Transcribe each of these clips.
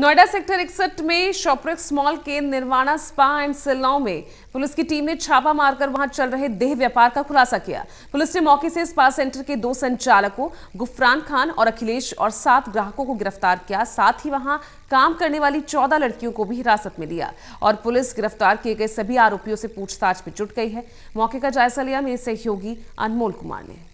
Noida sector इकसठ में शॉपरक्स mall के निर्वाणा स्पा एंड सिल्लाओं में पुलिस की टीम ने छापा मारकर वहां चल रहे देह व्यापार का खुलासा किया पुलिस ने मौके से स्पा सेंटर के दो संचालकों गुफरान खान और अखिलेश और सात ग्राहकों को गिरफ्तार किया साथ ही वहां काम करने वाली चौदह लड़कियों को भी हिरासत में लिया और पुलिस गिरफ्तार किए गए सभी आरोपियों से पूछताछ में जुट गई है मौके का जायजा लिया मेरे सहयोगी अनमोल कुमार ने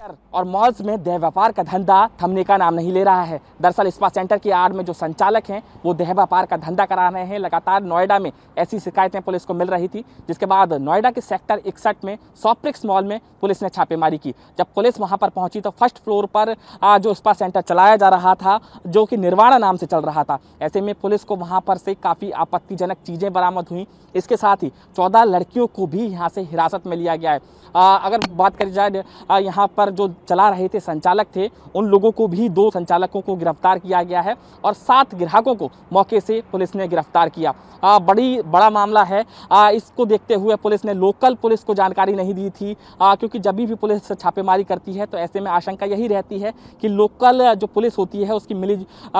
सेंटर और मॉल्स में देह व्यापार का धंधा थमने का नाम नहीं ले रहा है दरअसल स्पा सेंटर की आड़ में जो संचालक हैं वो देह व्यापार का धंधा करा रहे हैं लगातार नोएडा में ऐसी शिकायतें पुलिस को मिल रही थी जिसके बाद नोएडा के सेक्टर इकसठ में सॉप्रिक्स मॉल में पुलिस ने छापेमारी की जब पुलिस वहां पर पहुंची तो फर्स्ट फ्लोर पर जो स्पा सेंटर चलाया जा रहा था जो कि निर्वाणा नाम से चल रहा था ऐसे में पुलिस को वहां पर से काफ़ी आपत्तिजनक चीज़ें बरामद हुई इसके साथ ही चौदह लड़कियों को भी यहाँ से हिरासत में लिया गया है आ, अगर बात करी जाए यहाँ पर जो चला रहे थे संचालक थे उन लोगों को भी दो संचालकों को गिरफ्तार किया गया है और सात ग्राहकों को मौके से पुलिस ने गिरफ्तार किया आ, बड़ी बड़ा मामला है आ, इसको देखते हुए पुलिस ने लोकल पुलिस को जानकारी नहीं दी थी आ, क्योंकि जब भी पुलिस छापेमारी करती है तो ऐसे में आशंका यही रहती है कि लोकल जो पुलिस होती है उसकी मिली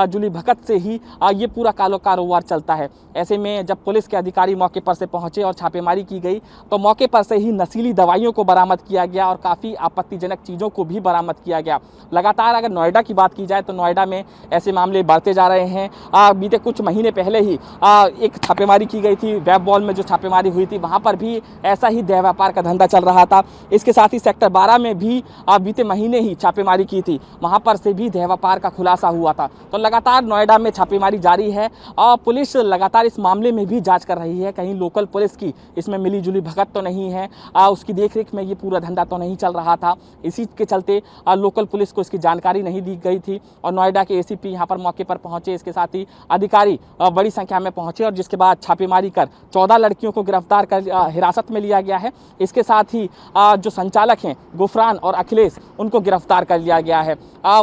जुली भगत से ही ये पूरा कालो कारोबार चलता है ऐसे में जब पुलिस के अधिकारी मौके पर से पहुंचे और छापेमारी की गई तो मौके पर से ही नशीली दवाइयों को बरामद किया गया और काफ़ी आपत्तिजनक चीज़ चीज़ों को भी बरामद किया गया लगातार अगर नोएडा की बात की जाए तो नोएडा में ऐसे मामले बढ़ते जा रहे हैं बीते कुछ महीने पहले ही एक छापेमारी की गई थी वेब बॉल में जो छापेमारी हुई थी वहाँ पर भी ऐसा ही देह व्यापार का धंधा चल रहा था इसके साथ ही सेक्टर बारह में भी बीते महीने ही छापेमारी की थी वहाँ पर से भी देह व्यापार का खुलासा हुआ था तो लगातार नोएडा में छापेमारी जारी है और पुलिस लगातार इस मामले में भी जाँच कर रही है कहीं लोकल पुलिस की इसमें मिली जुली भगत तो नहीं है आ, उसकी देखरेख में ये पूरा धंधा तो नहीं चल रहा था इसी के चलते लोकल पुलिस को इसकी जानकारी नहीं दी गई थी और नोएडा के एसीपी यहाँ पर मौके पर पहुंचे इसके साथ ही अधिकारी बड़ी संख्या में पहुंचे और जिसके बाद छापेमारी कर चौदह लड़कियों को गिरफ्तार कर हिरासत में लिया गया है इसके साथ ही जो संचालक हैं गुफरान और अखिलेश उनको गिरफ्तार कर लिया गया है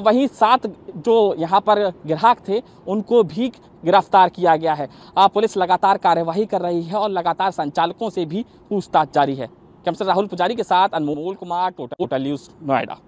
वहीं सात जो यहाँ पर ग्राहक थे उनको भी गिरफ्तार किया गया है पुलिस लगातार कार्यवाही कर रही है और लगातार संचालकों से भी पूछताछ जारी है कैंपसर राहुल पुजारी के साथ अनमोल कुमार टोटल न्यूज नोएडा